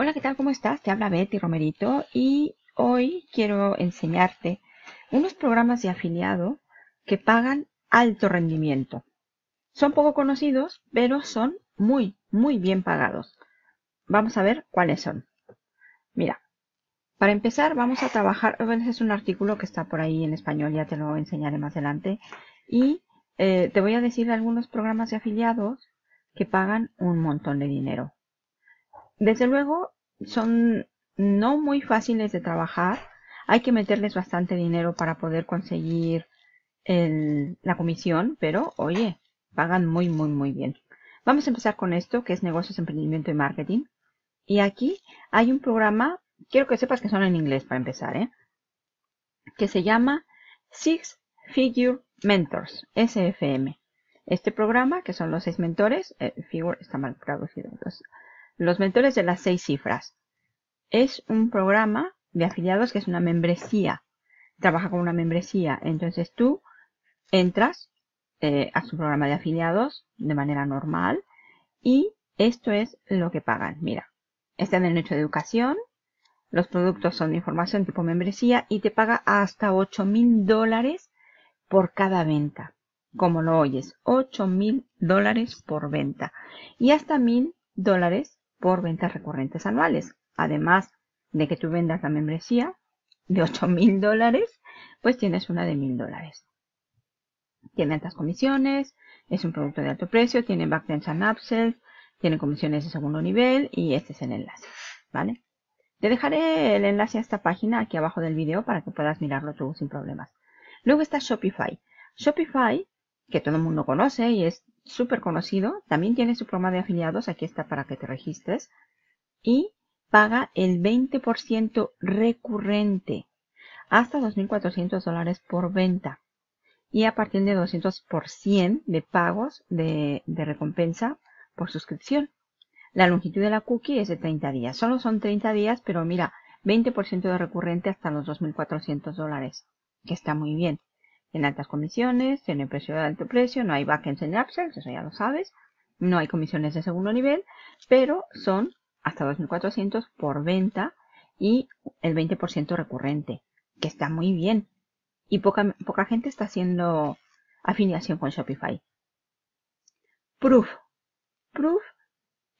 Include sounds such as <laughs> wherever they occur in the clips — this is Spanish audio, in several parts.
Hola, ¿qué tal? ¿Cómo estás? Te habla Betty Romerito y hoy quiero enseñarte unos programas de afiliado que pagan alto rendimiento. Son poco conocidos, pero son muy, muy bien pagados. Vamos a ver cuáles son. Mira, para empezar vamos a trabajar, Este es un artículo que está por ahí en español, ya te lo enseñaré más adelante, y eh, te voy a decir algunos programas de afiliados que pagan un montón de dinero. Desde luego, son no muy fáciles de trabajar. Hay que meterles bastante dinero para poder conseguir la comisión, pero oye, pagan muy, muy, muy bien. Vamos a empezar con esto, que es negocios, emprendimiento y marketing. Y aquí hay un programa, quiero que sepas que son en inglés para empezar, ¿eh? que se llama Six Figure Mentors, SFM. Este programa, que son los seis mentores, eh, figure está mal traducido, los mentores de las seis cifras. Es un programa de afiliados que es una membresía. Trabaja con una membresía. Entonces tú entras eh, a su programa de afiliados de manera normal y esto es lo que pagan. Mira, está en el nicho de educación, los productos son de información tipo membresía y te paga hasta 8 mil dólares por cada venta. Como lo oyes, 8 mil dólares por venta y hasta mil dólares por ventas recurrentes anuales. Además de que tú vendas la membresía de 8.000 <laughs> dólares, pues tienes una de 1.000 dólares. Tiene altas comisiones, es un producto de alto precio, tiene backends and upsells, tiene comisiones de segundo nivel y este es el enlace, ¿vale? Te dejaré el enlace a esta página aquí abajo del video para que puedas mirarlo tú sin problemas. Luego está Shopify. Shopify, que todo el mundo conoce y es súper conocido, también tiene su programa de afiliados, aquí está para que te registres, y paga el 20% recurrente hasta 2.400 dólares por venta y a partir de 200% de pagos de, de, recompensa por suscripción. La longitud de la cookie es de 30 días. Solo son 30 días, pero mira, 20% de recurrente hasta los 2.400 dólares, que está muy bien en altas comisiones, tiene precio de alto precio, no hay backends en upsells, eso ya lo sabes, no hay comisiones de segundo nivel, pero son hasta 2.400 por venta y el 20% recurrente, que está muy bien. Y poca gente está haciendo afiliación con Shopify. Proof. Proof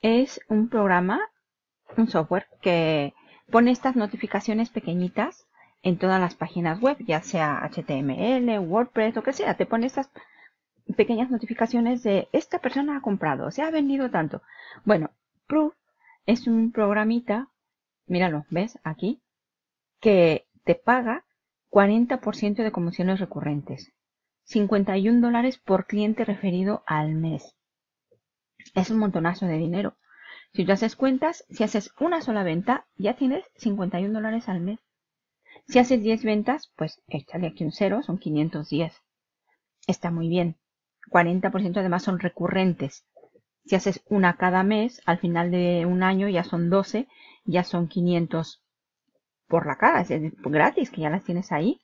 es un programa, un software que pone estas notificaciones pequeñitas en todas las páginas web, ya sea HTML, WordPress, lo que sea. Te pone estas pequeñas notificaciones de esta persona ha comprado, se ha vendido tanto. Bueno, Proof es un programita, míralo, ¿ves? Aquí, que te paga 40% de comisiones recurrentes. 51 dólares por cliente referido al mes. Es un montonazo de dinero. Si tú haces cuentas, si haces una sola venta, ya tienes 51 dólares al mes. Si haces 10 ventas, pues échale aquí un cero, son 510. Está muy bien. 40% además son recurrentes. Si haces una cada mes, al final de un año ya son 12, ya son 500 por la cara, es gratis, que ya las tienes ahí.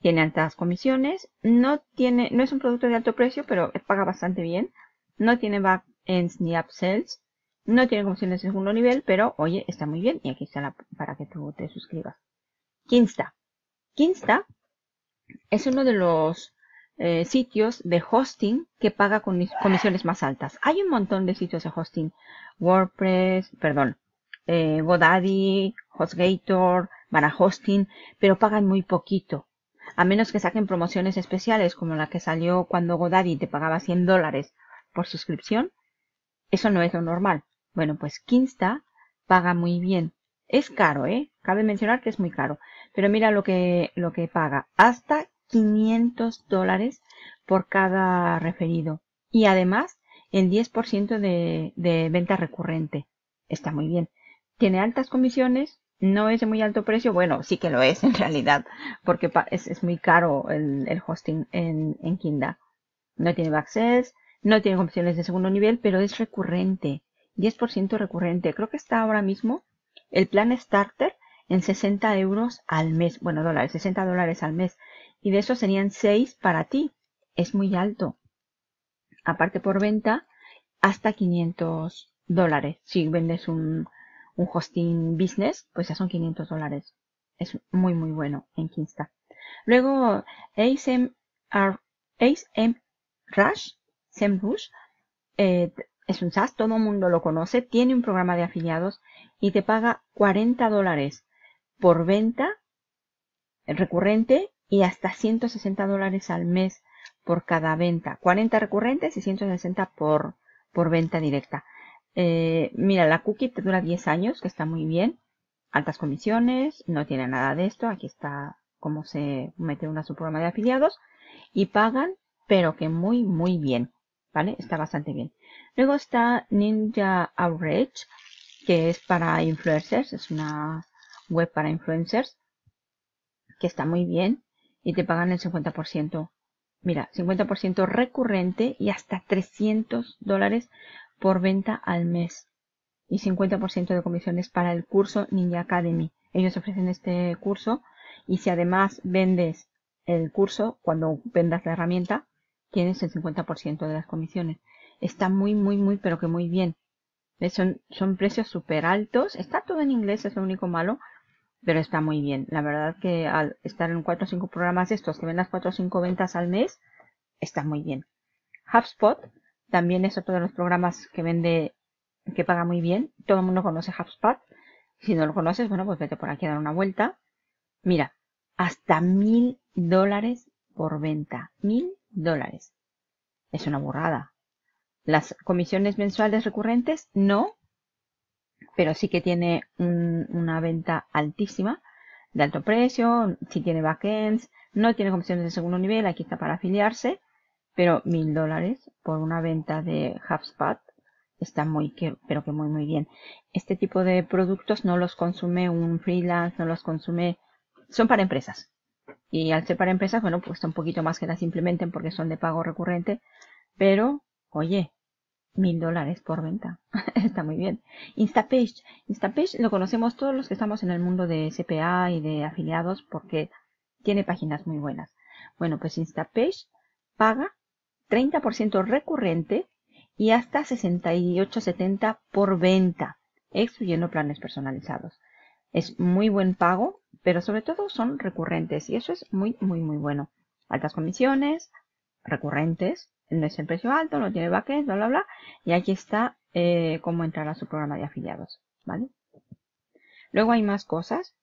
Tiene altas comisiones, no tiene, no es un producto de alto precio, pero paga bastante bien. No tiene backends ni upsells, no tiene comisiones de segundo nivel, pero oye, está muy bien y aquí está para que tú te suscribas. Kinsta. Kinsta es uno de los eh, sitios de hosting que paga con comisiones más altas. Hay un montón de sitios de hosting. WordPress, perdón, eh, Godaddy, HostGator, para Hosting, pero pagan muy poquito. A menos que saquen promociones especiales como la que salió cuando Godaddy te pagaba 100 dólares por suscripción. Eso no es lo normal. Bueno, pues Kinsta paga muy bien. Es caro, ¿eh? Cabe mencionar que es muy caro. Pero mira lo que, lo que paga. Hasta 500 dólares por cada referido. Y además, el 10% de, de venta recurrente. Está muy bien. Tiene altas comisiones, no es de muy alto precio, bueno, sí que lo es en realidad, porque es, muy caro el, hosting en, en, Kinda. No tiene access, no tiene opciones de segundo nivel, pero es recurrente. 10% recurrente. Creo que está ahora mismo el plan starter en 60 euros al mes, bueno, dólares, 60 dólares al mes. Y de eso serían 6 para ti. Es muy alto. Aparte por venta, hasta 500 dólares. Si vendes un, hosting business, pues ya son 500 dólares. Es muy, muy bueno en Kinsta. Luego, ASM, Rush, eh, es un SaaS, todo el mundo lo conoce, tiene un programa de afiliados y te paga 40 dólares por venta recurrente y hasta 160 dólares al mes por cada venta. 40 recurrentes y 160 por, por venta directa. Eh, mira, la cookie te dura 10 años, que está muy bien. Altas comisiones, no tiene nada de esto. Aquí está cómo se mete una su programa de afiliados. Y pagan, pero que muy, muy bien. ¿vale? Está bastante bien. Luego está Ninja Outreach, que es para influencers, es una web para influencers, que está muy bien y te pagan el 50%. Mira, 50% recurrente y hasta 300 dólares por venta al mes. Y 50% de comisiones para el curso Ninja Academy. Ellos ofrecen este curso y si además vendes el curso, cuando vendas la herramienta, Tienes el 50% de las comisiones. Está muy, muy, muy, pero que muy bien. Eh, son, son precios súper altos. Está todo en inglés, es lo único malo, pero está muy bien. La verdad que al estar en 4 o 5 programas estos que ven las 4 o 5 ventas al mes, está muy bien. HubSpot también es otro de los programas que vende, que paga muy bien. Todo el mundo conoce HubSpot. Si no lo conoces, bueno, pues vete por aquí a dar una vuelta. Mira, hasta mil dólares por venta. Mil dólares. Es una burrada Las comisiones mensuales recurrentes no, pero sí que tiene una venta altísima, de alto precio, si sí tiene backends, no tiene comisiones de segundo nivel, aquí está para afiliarse, pero mil dólares por una venta de HubSpot está muy, pero que muy, muy bien. Este tipo de productos no los consume un freelance, no los consume, son para empresas. Y al ser para empresas, bueno, pues está un poquito más que las implementen porque son de pago recurrente. Pero, oye, mil dólares por venta. <laughs> Está muy bien. Instapage. Instapage lo conocemos todos los que estamos en el mundo de CPA y de afiliados porque tiene páginas muy buenas. Bueno, pues Instapage paga 30% recurrente y hasta $68.70 por venta, excluyendo planes personalizados. Es muy buen pago pero sobre todo son recurrentes y eso es muy, muy, muy bueno. Altas comisiones, recurrentes, no es el precio alto, no tiene backend, bla, bla, bla. Y aquí está eh, cómo entrar a su programa de afiliados, ¿vale? Luego hay más cosas.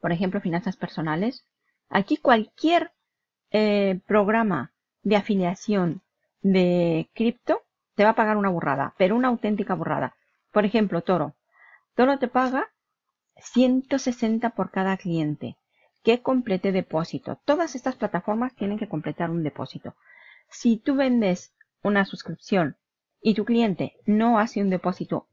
Por ejemplo, finanzas personales. Aquí cualquier eh, programa de afiliación de cripto te va a pagar una burrada, pero una auténtica burrada. Por ejemplo, Toro. Toro te paga 160 por cada cliente que complete depósito. Todas estas plataformas tienen que completar un depósito. Si tú vendes una suscripción y tu cliente no hace un depósito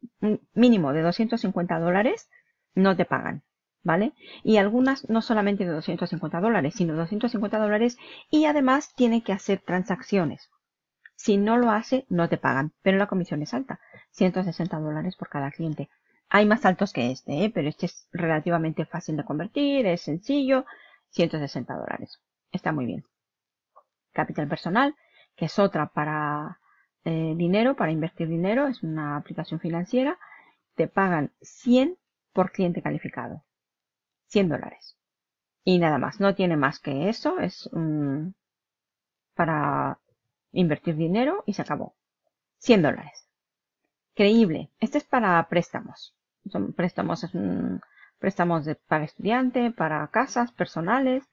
mínimo de 250 dólares, no te pagan, ¿vale? Y algunas no solamente de 250 dólares, sino 250 dólares y además tiene que hacer transacciones. Si no lo hace, no te pagan, pero la comisión es alta, 160 dólares por cada cliente. Hay más altos que este, ¿eh? pero este es relativamente fácil de convertir, es sencillo, 160 dólares. Está muy bien. Capital Personal, que es otra para eh, dinero, para invertir dinero, es una aplicación financiera, te pagan 100 por cliente calificado. 100 dólares. Y nada más, no tiene más que eso, es para invertir dinero y se acabó. 100 dólares creíble. Este es para préstamos. Son préstamos, préstamos de, para estudiante, para casas personales.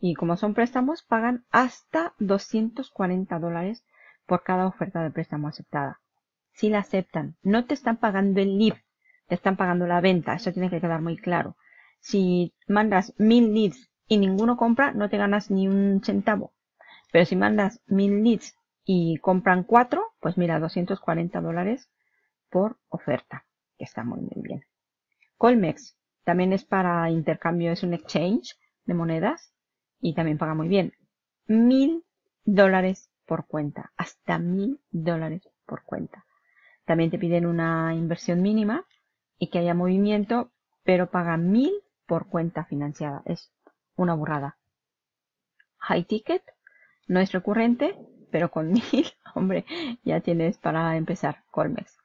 Y como son préstamos, pagan hasta 240 dólares por cada oferta de préstamo aceptada. Si la aceptan, no te están pagando el lead, te están pagando la venta. Eso tiene que quedar muy claro. Si mandas mil leads y ninguno compra, no te ganas ni un centavo. Pero si mandas mil leads y compran cuatro, pues mira, 240 dólares por oferta, que está muy, bien. Colmex también es para intercambio, es un exchange de monedas y también paga muy bien. Mil dólares por cuenta, hasta mil dólares por cuenta. También te piden una inversión mínima y que haya movimiento, pero paga mil por cuenta financiada. Es una burrada. High ticket no es recurrente, pero con <laughs> mil, hombre, ya tienes para empezar Colmex.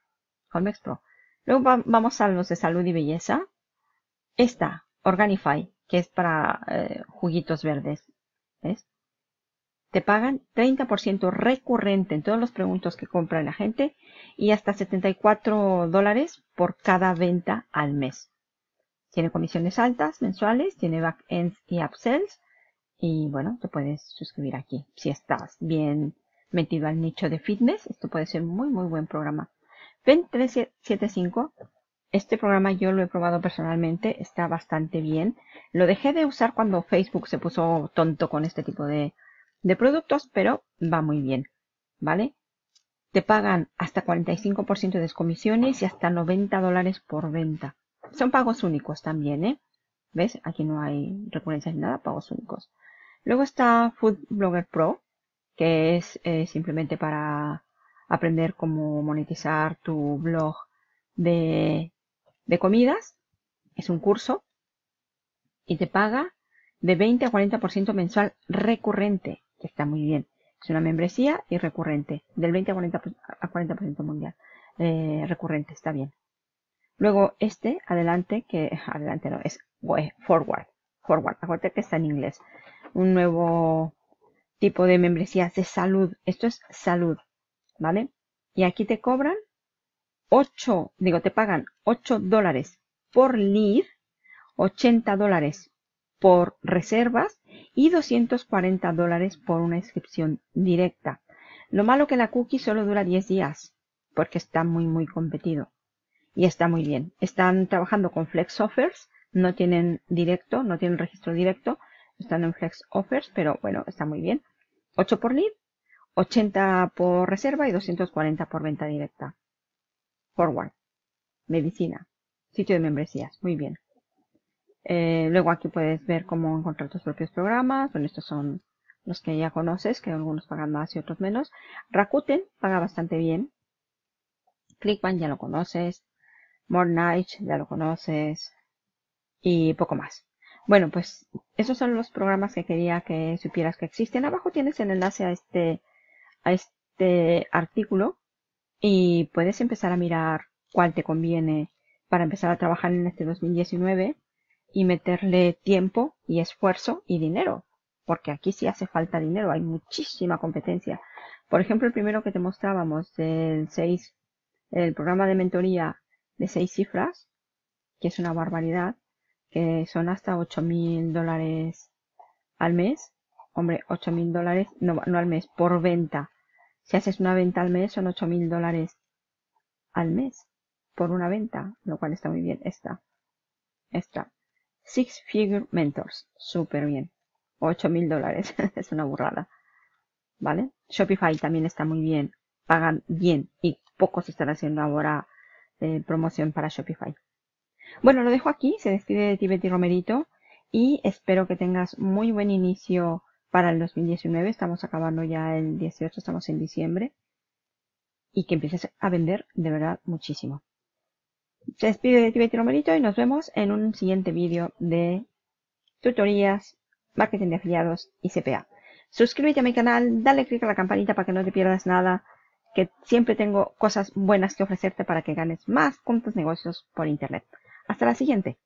Home Pro. Luego vamos a los de salud y belleza. Esta, Organify, que es para eh, juguitos verdes. ¿Ves? Te pagan 30% recurrente en todos los productos que compra la gente y hasta 74 dólares por cada venta al mes. Tiene comisiones altas mensuales, tiene backends y upsells. Y bueno, te puedes suscribir aquí. Si estás bien metido al nicho de fitness, esto puede ser muy, muy buen programa. 375, este programa yo lo he probado personalmente, está bastante bien. Lo dejé de usar cuando Facebook se puso tonto con este tipo de, productos, pero va muy bien, ¿vale? Te pagan hasta 45% de comisiones y hasta 90 dólares por venta. Son pagos únicos también, ¿eh? ¿Ves? Aquí no hay recurrencias ni nada, pagos únicos. Luego está Food Blogger Pro, que es eh, simplemente para aprender cómo monetizar tu blog de, de comidas. Es un curso y te paga de 20 a 40% mensual recurrente, que está muy bien. Es una membresía y recurrente, del 20 a 40%, a 40 mundial. Eh, recurrente, está bien. Luego este, adelante, que <laughs> adelante no, es forward, forward, acuérdate que está en inglés. Un nuevo tipo de membresía. de salud, esto es salud. ¿vale? Y aquí te cobran 8, digo, te pagan 8 dólares por lead, 80 dólares por reservas y 240 dólares por una inscripción directa. Lo malo que la cookie solo dura 10 días porque está muy muy competido y está muy bien. Están trabajando con Flex Offers, no tienen directo, no tienen registro directo, están en Flex Offers, pero bueno, está muy bien. 8 por lead, 80 por reserva y 240 por venta directa. Forward. Medicina. Sitio de membresías. Muy bien. Eh, luego aquí puedes ver cómo encontrar tus propios programas. Bueno, estos son los que ya conoces, que algunos pagan más y otros menos. Rakuten paga bastante bien. Clickbank ya lo conoces. More Night ya lo conoces. Y poco más. Bueno, pues esos son los programas que quería que supieras que existen. Abajo tienes el enlace a este este artículo y puedes empezar a mirar cuál te conviene para empezar a trabajar en este 2019 y meterle tiempo y esfuerzo y dinero, porque aquí sí hace falta dinero, hay muchísima competencia. Por ejemplo, el primero que te mostrábamos del 6, el programa de mentoría de 6 cifras, que es una barbaridad, que son hasta 8 mil dólares al mes. Hombre, 8 mil dólares, no, no al mes, por venta. Si haces una venta al mes son 8.000 dólares al mes por una venta, lo cual está muy bien. Esta. Esta. Six Figure Mentors. Súper bien. 8.000 dólares. <laughs> es una burrada. ¿Vale? Shopify también está muy bien. Pagan bien y pocos están haciendo ahora eh, promoción para Shopify. Bueno, lo dejo aquí. Se despide de Tibet y Romerito y espero que tengas muy buen inicio para el 2019, estamos acabando ya el 18, estamos en diciembre, y que empieces a vender de verdad muchísimo. Te despido de ti Betty Romerito y nos vemos en un siguiente vídeo de tutorías, marketing de afiliados y CPA. Suscríbete a mi canal, dale click a la campanita para que no te pierdas nada, que siempre tengo cosas buenas que ofrecerte para que ganes más con tus negocios por internet. Hasta la siguiente.